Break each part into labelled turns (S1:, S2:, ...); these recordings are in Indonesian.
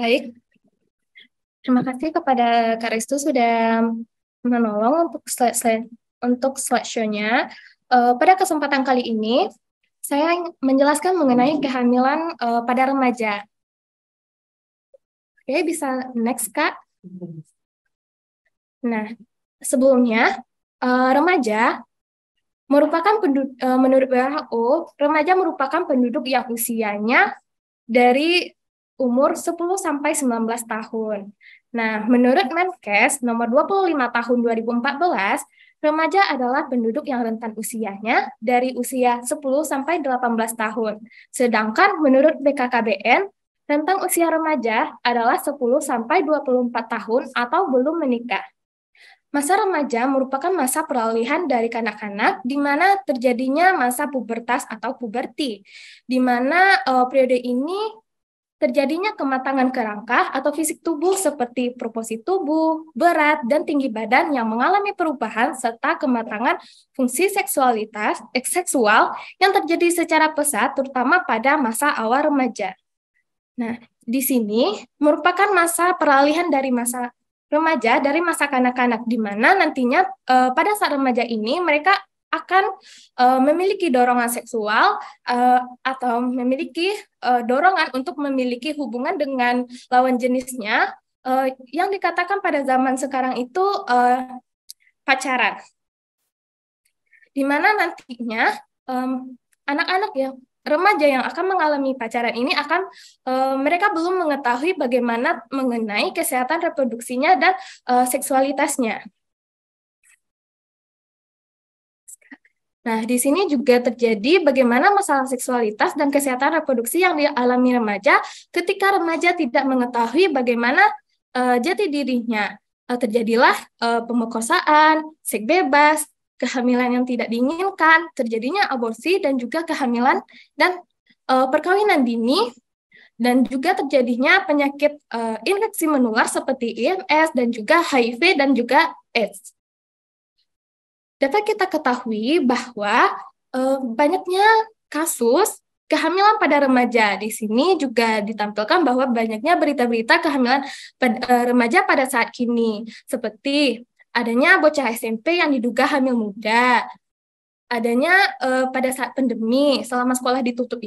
S1: Baik, terima kasih kepada Kak sudah menolong untuk slide, slide untuk slideshow-nya. Uh, eh, pada kesempatan kali ini, saya menjelaskan mengenai kehamilan uh, pada remaja. Oke, okay, bisa next, Kak. Nah, sebelumnya, uh, remaja merupakan penduduk, menurut WHO, remaja merupakan penduduk yang usianya dari umur 10 sampai 19 tahun. Nah, menurut Menkes nomor 25 tahun 2014, remaja adalah penduduk yang rentan usianya dari usia 10 sampai 18 tahun. Sedangkan menurut BKKBN, rentang usia remaja adalah 10 sampai 24 tahun atau belum menikah. Masa remaja merupakan masa peralihan dari kanak-kanak di mana terjadinya masa pubertas atau puberti, di mana uh, periode ini terjadinya kematangan kerangka atau fisik tubuh seperti proporsi tubuh, berat, dan tinggi badan yang mengalami perubahan serta kematangan fungsi seksualitas eh, yang terjadi secara pesat terutama pada masa awal remaja. Nah, di sini merupakan masa peralihan dari masa remaja dari masa kanak-kanak di mana nantinya e, pada saat remaja ini mereka akan uh, memiliki dorongan seksual uh, atau memiliki uh, dorongan untuk memiliki hubungan dengan lawan jenisnya uh, yang dikatakan pada zaman sekarang itu uh, pacaran. Di mana nantinya anak anak-anak yang remaja yang akan mengalami pacaran ini akan uh, mereka belum mengetahui bagaimana mengenai kesehatan reproduksinya dan uh, seksualitasnya. Nah, di sini juga terjadi bagaimana masalah seksualitas dan kesehatan reproduksi yang dialami remaja ketika remaja tidak mengetahui bagaimana uh, jati dirinya. Uh, terjadilah uh, pemerkosaan, seks bebas, kehamilan yang tidak diinginkan, terjadinya aborsi dan juga kehamilan dan uh, perkawinan dini dan juga terjadinya penyakit uh, infeksi menular seperti IMS dan juga HIV dan juga AIDS dapat kita ketahui bahwa eh, banyaknya kasus kehamilan pada remaja. Di sini juga ditampilkan bahwa banyaknya berita-berita kehamilan pada, eh, remaja pada saat kini, seperti adanya bocah SMP yang diduga hamil muda, adanya eh, pada saat pandemi selama sekolah ditutup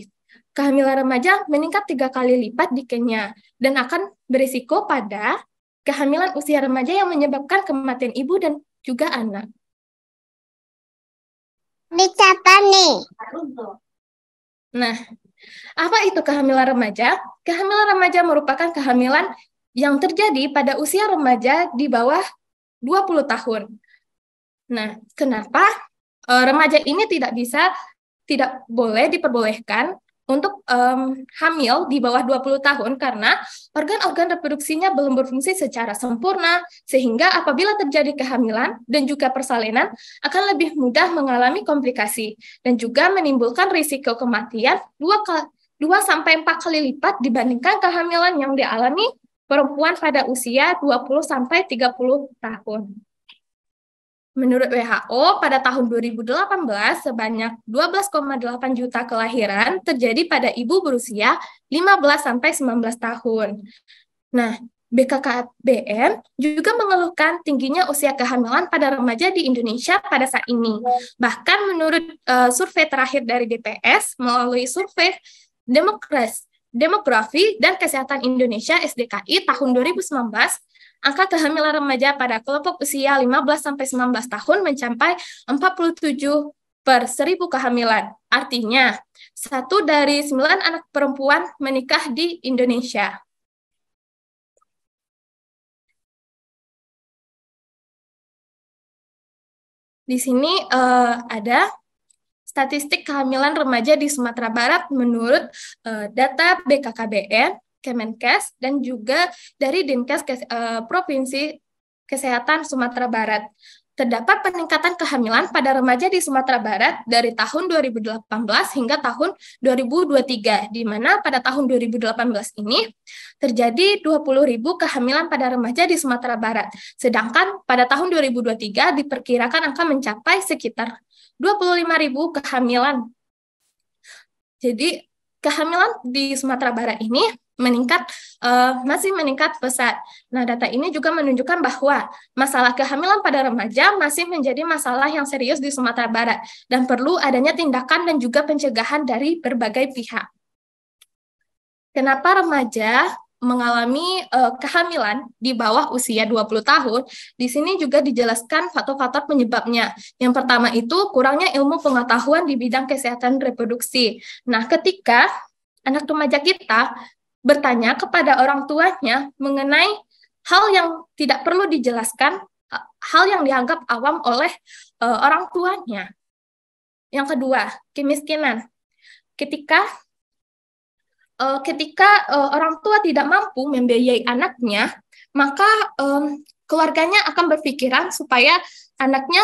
S1: kehamilan remaja meningkat tiga kali lipat di Kenya dan akan berisiko pada kehamilan usia remaja yang menyebabkan kematian ibu dan juga anak. Ini nih? Nah, apa itu kehamilan remaja? Kehamilan remaja merupakan kehamilan yang terjadi pada usia remaja di bawah 20 tahun. Nah, kenapa eh, remaja ini tidak bisa tidak boleh diperbolehkan untuk um, hamil di bawah 20 tahun karena organ-organ reproduksinya belum berfungsi secara sempurna sehingga apabila terjadi kehamilan dan juga persalinan akan lebih mudah mengalami komplikasi dan juga menimbulkan risiko kematian 2 2 sampai 4 kali lipat dibandingkan kehamilan yang dialami perempuan pada usia 20 sampai 30 tahun. Menurut WHO, pada tahun 2018 sebanyak 12,8 juta kelahiran terjadi pada ibu berusia 15 sampai 19 tahun. Nah, BKKBN juga mengeluhkan tingginya usia kehamilan pada remaja di Indonesia pada saat ini. Bahkan menurut uh, survei terakhir dari DPS melalui survei demokrasi demografi dan kesehatan Indonesia SDKI tahun 2019 angka kehamilan remaja pada kelompok usia 15-19 tahun mencapai 47 per 1000 kehamilan. Artinya, satu dari sembilan anak perempuan menikah di Indonesia. Di sini uh, ada statistik kehamilan remaja di Sumatera Barat menurut uh, data BKKBN Kemenkes dan juga dari Dinkes uh, Provinsi Kesehatan Sumatera Barat. Terdapat peningkatan kehamilan pada remaja di Sumatera Barat dari tahun 2018 hingga tahun 2023, di mana pada tahun 2018 ini terjadi 20.000 kehamilan pada remaja di Sumatera Barat. Sedangkan pada tahun 2023 diperkirakan angka mencapai sekitar 25.000 kehamilan. Jadi, kehamilan di Sumatera Barat ini meningkat uh, masih meningkat pesat. Nah, data ini juga menunjukkan bahwa masalah kehamilan pada remaja masih menjadi masalah yang serius di Sumatera Barat dan perlu adanya tindakan dan juga pencegahan dari berbagai pihak. Kenapa remaja mengalami uh, kehamilan di bawah usia 20 tahun, di sini juga dijelaskan faktor-faktor penyebabnya. Yang pertama itu kurangnya ilmu pengetahuan di bidang kesehatan reproduksi. Nah, ketika anak remaja kita bertanya kepada orang tuanya mengenai hal yang tidak perlu dijelaskan, eh, hal yang dianggap awam oleh uh, orang tuanya. Yang kedua, kemiskinan. Ketika uh, ketika uh, orang tua tidak mampu membiayai anaknya, maka um, keluarganya akan berpikiran supaya anaknya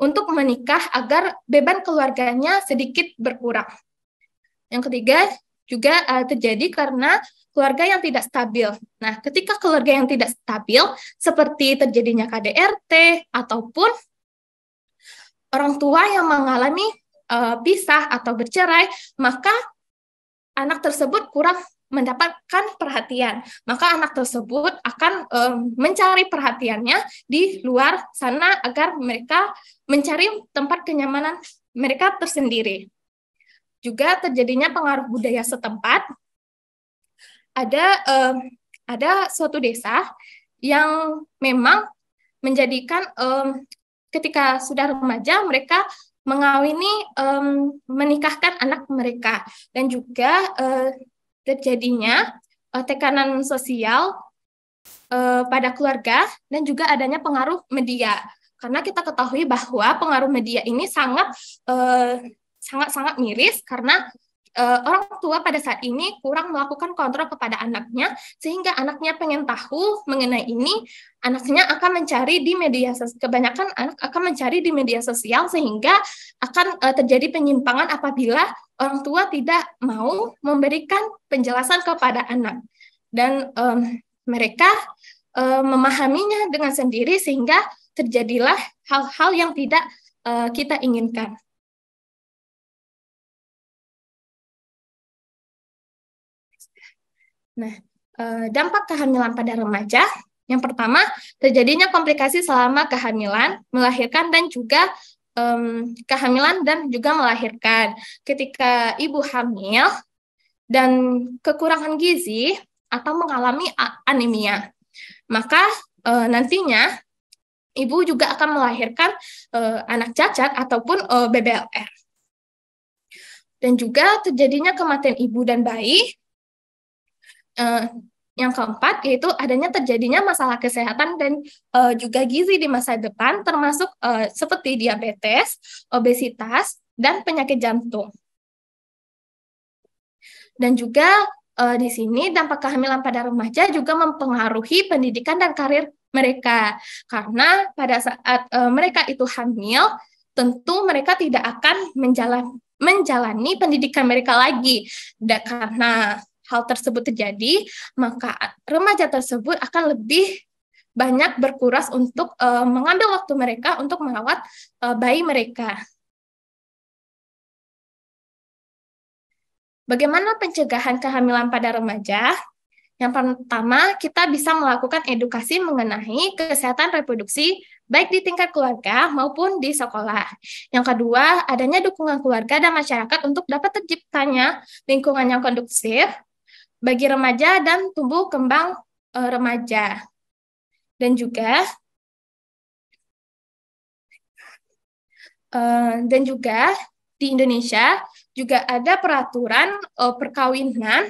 S1: untuk menikah agar beban keluarganya sedikit berkurang. Yang ketiga, juga uh, terjadi karena keluarga yang tidak stabil. Nah, ketika keluarga yang tidak stabil, seperti terjadinya KDRT ataupun orang tua yang mengalami uh, pisah atau bercerai, maka anak tersebut kurang mendapatkan perhatian. Maka anak tersebut akan uh, mencari perhatiannya di luar sana agar mereka mencari tempat kenyamanan mereka tersendiri juga terjadinya pengaruh budaya setempat. Ada eh, ada suatu desa yang memang menjadikan um, ketika sudah remaja mereka mengawini um, menikahkan anak mereka dan juga uh, terjadinya uh, tekanan sosial uh, pada keluarga dan juga adanya pengaruh media karena kita ketahui bahwa pengaruh media ini sangat uh, sangat-sangat miris karena uh, orang tua pada saat ini kurang melakukan kontrol kepada anaknya sehingga anaknya pengen tahu mengenai ini anaknya akan mencari di media sosial kebanyakan anak akan mencari di media sosial sehingga akan uh, terjadi penyimpangan apabila orang tua tidak mau memberikan penjelasan kepada anak dan um, mereka uh, memahaminya dengan sendiri sehingga terjadilah hal-hal yang tidak uh, kita inginkan Nah, eh, dampak kehamilan pada remaja yang pertama, terjadinya komplikasi selama kehamilan, melahirkan, dan juga um, kehamilan dan juga melahirkan. Ketika ibu hamil dan kekurangan gizi atau mengalami anemia, maka uh, nantinya ibu juga akan melahirkan uh, anak cacat ataupun uh, BBLR. Dan juga terjadinya kematian ibu dan bayi uh, yang keempat yaitu adanya terjadinya masalah kesehatan dan uh, juga gizi di masa depan termasuk uh, seperti diabetes, obesitas dan penyakit jantung. Dan juga uh, di sini dampak kehamilan pada remaja juga mempengaruhi pendidikan dan karir mereka karena pada saat uh, mereka itu hamil tentu mereka tidak akan menjalan, menjalani pendidikan mereka lagi da, karena hal tersebut terjadi, maka remaja tersebut akan lebih banyak berkuras untuk uh, mengambil waktu mereka untuk merawat uh, bayi mereka. Bagaimana pencegahan kehamilan pada remaja? Yang pertama, kita bisa melakukan edukasi mengenai kesehatan reproduksi baik di tingkat keluarga maupun di sekolah. Yang kedua, adanya dukungan keluarga dan masyarakat untuk dapat terciptanya lingkungan yang kondusif bagi remaja dan tumbuh kembang uh, remaja. Dan juga uh, dan juga di Indonesia juga ada peraturan uh, perkawinan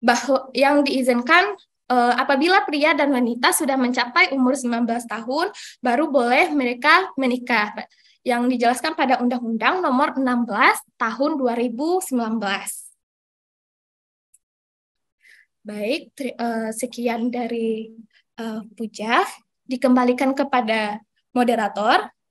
S1: bahwa yang diizinkan uh, apabila pria dan wanita sudah mencapai umur 19 tahun, baru boleh mereka menikah. Yang dijelaskan pada Undang-Undang Nomor 16 Tahun 2019. Baik, tri, uh, sekian dari uh, Puja. Dikembalikan kepada moderator